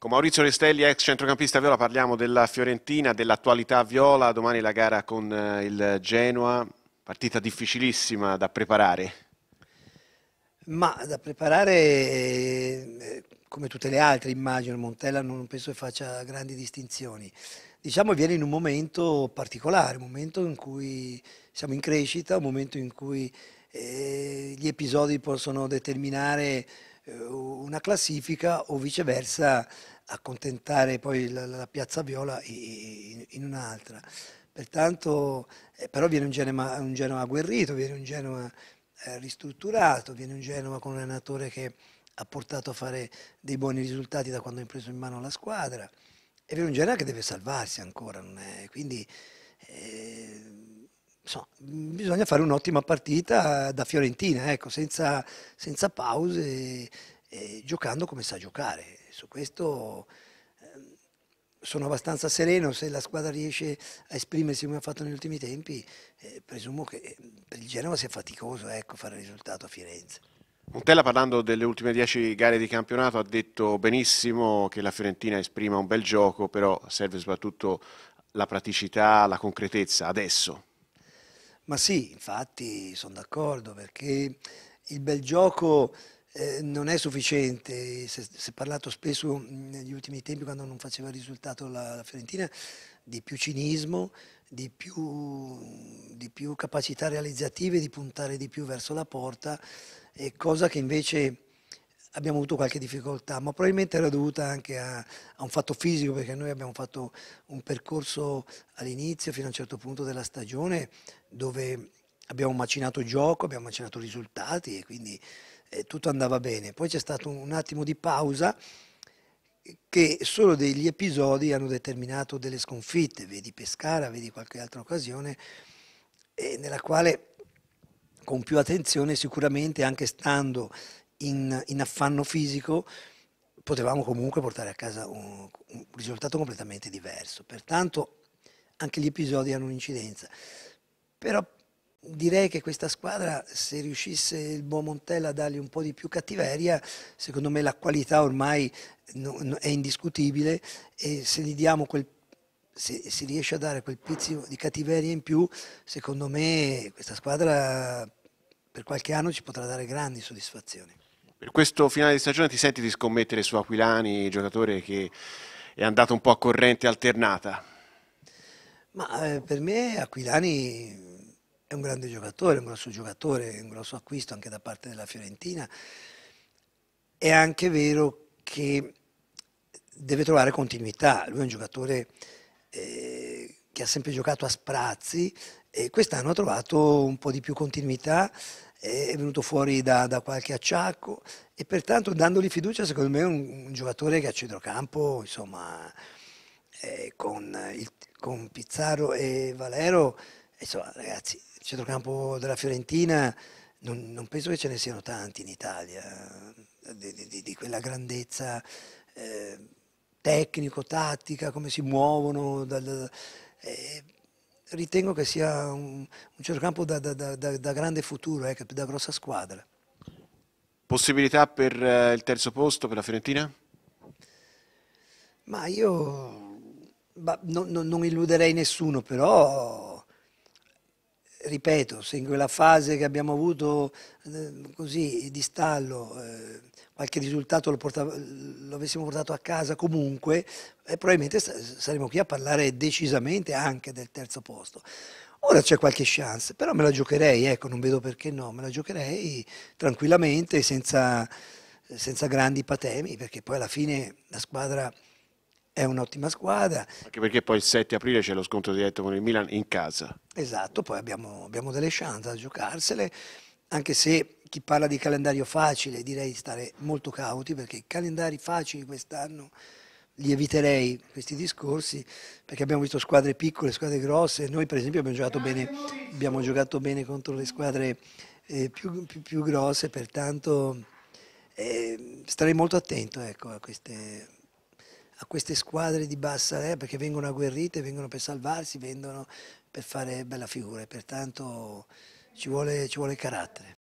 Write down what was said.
Con Maurizio Restelli, ex centrocampista Viola, parliamo della Fiorentina, dell'attualità Viola, domani la gara con eh, il Genoa, partita difficilissima da preparare. Ma da preparare eh, come tutte le altre immagino, Montella non penso che faccia grandi distinzioni. Diciamo viene in un momento particolare, un momento in cui siamo in crescita, un momento in cui eh, gli episodi possono determinare eh, una classifica o viceversa accontentare poi la, la Piazza Viola in, in un'altra. Pertanto, eh, però viene un Genova, un Genova agguerrito, viene un Genova eh, ristrutturato, viene un Genova con un allenatore che ha portato a fare dei buoni risultati da quando ha preso in mano la squadra. E viene un Genova che deve salvarsi ancora, quindi eh, insomma, bisogna fare un'ottima partita da Fiorentina, ecco, senza, senza pause, e giocando come sa giocare. Su questo ehm, sono abbastanza sereno, se la squadra riesce a esprimersi come ha fatto negli ultimi tempi, eh, presumo che per ehm, il Genova sia faticoso ecco, fare il risultato a Firenze. Montella parlando delle ultime dieci gare di campionato ha detto benissimo che la Fiorentina esprima un bel gioco, però serve soprattutto la praticità, la concretezza adesso. Ma sì, infatti sono d'accordo perché il bel gioco eh, non è sufficiente, si è parlato spesso mm, negli ultimi tempi quando non faceva risultato la, la Fiorentina di più cinismo, di più, di più capacità realizzative, di puntare di più verso la porta, cosa che invece abbiamo avuto qualche difficoltà, ma probabilmente era dovuta anche a, a, un fatto fisico, perché noi abbiamo fatto un percorso all'inizio fino a un certo punto della stagione dove abbiamo macinato gioco, abbiamo macinato risultati e quindi eh, tutto andava bene. Poi c'è stato un attimo di pausa che solo degli episodi hanno determinato delle sconfitte, vedi Pescara, vedi qualche altra occasione, eh, nella quale con più attenzione sicuramente anche stando in, in affanno fisico, potevamo comunque portare a casa un, un, risultato completamente diverso. Pertanto anche gli episodi hanno un'incidenza. Però direi che questa squadra, se riuscisse il buon Montella a dargli un po' di più cattiveria, secondo me la qualità ormai è indiscutibile e se gli diamo quel se si riesce a dare quel pizzico di cattiveria in più, secondo me questa squadra per qualche anno ci potrà dare grandi soddisfazioni. Per questo finale di stagione ti senti di scommettere su Aquilani, giocatore che è andato un po' a corrente alternata? Ma eh, per me Aquilani è un grande giocatore, un grosso giocatore, un grosso acquisto anche da parte della Fiorentina. È anche vero che deve trovare continuità. Lui è un giocatore eh, che ha sempre giocato a sprazzi e quest'anno ha trovato un po' di più continuità è venuto fuori da, da, qualche acciacco e pertanto dandogli fiducia secondo me è un, un giocatore che a centrocampo insomma eh, con, il, con, Pizzaro e Valero eh, insomma ragazzi il centrocampo della Fiorentina non, non penso che ce ne siano tanti in Italia eh, di, di, di quella grandezza eh, tecnico, tattica, come si muovono dal, eh, ritengo che sia un, un centrocampo da, da, da, da, grande futuro, eh, da grossa squadra. Possibilità per eh, il terzo posto per la Fiorentina? Ma io bah, no, no, non illuderei nessuno, però ripeto, se in quella fase che abbiamo avuto eh, così di stallo eh, qualche risultato lo, portavo, lo, avessimo portato a casa comunque, eh, probabilmente saremmo qui a parlare decisamente anche del terzo posto. Ora c'è qualche chance, però me la giocherei, ecco, non vedo perché no, me la giocherei tranquillamente, senza, senza grandi patemi, perché poi alla fine la squadra è un'ottima squadra. Anche perché poi il 7 aprile c'è lo scontro diretto con il Milan in casa. Esatto, poi abbiamo, abbiamo delle chance a giocarsele, anche se chi parla di calendario facile direi di stare molto cauti perché i calendari facili quest'anno li eviterei questi discorsi perché abbiamo visto squadre piccole, squadre grosse, noi per esempio abbiamo giocato bene, abbiamo giocato bene contro le squadre eh, più, più, più, grosse, pertanto eh, starei molto attento ecco, a queste a queste squadre di bassa area eh, perché vengono agguerrite, vengono per salvarsi, vengono per fare bella figura e pertanto ci vuole, ci vuole carattere.